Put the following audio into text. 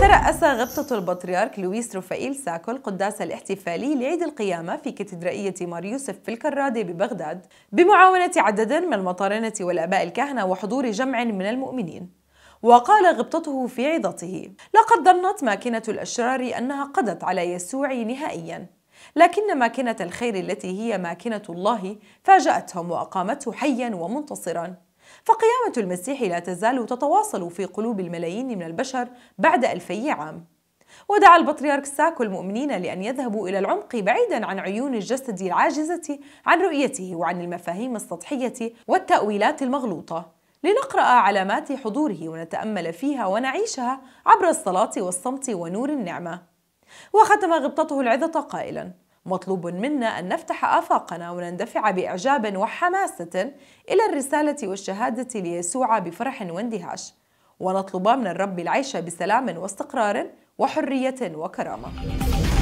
ترأس غبطة البطريرك لويس روفائيل ساكو القداس الاحتفالي لعيد القيامة في كاتدرائية مار يوسف في الكرادة ببغداد بمعاونة عدد من المطارنة والآباء الكهنة وحضور جمع من المؤمنين وقال غبطته في عظته لقد ظنت ماكنة الأشرار أنها قضت على يسوع نهائيا لكن ماكنة الخير التي هي ماكنة الله فاجأتهم وأقامته حيا ومنتصرا فقيامة المسيح لا تزال تتواصل في قلوب الملايين من البشر بعد ألفي عام ودعا البطريرك ساكو المؤمنين لأن يذهبوا إلى العمق بعيدا عن عيون الجسد العاجزة عن رؤيته وعن المفاهيم السطحية والتأويلات المغلوطة لنقرأ علامات حضوره ونتأمل فيها ونعيشها عبر الصلاة والصمت ونور النعمة وختم غبطته العظة قائلاً مطلوب منا أن نفتح آفاقنا ونندفع بإعجاب وحماسة إلى الرسالة والشهادة ليسوع بفرح واندهاش ونطلب من الرب العيش بسلام واستقرار وحرية وكرامة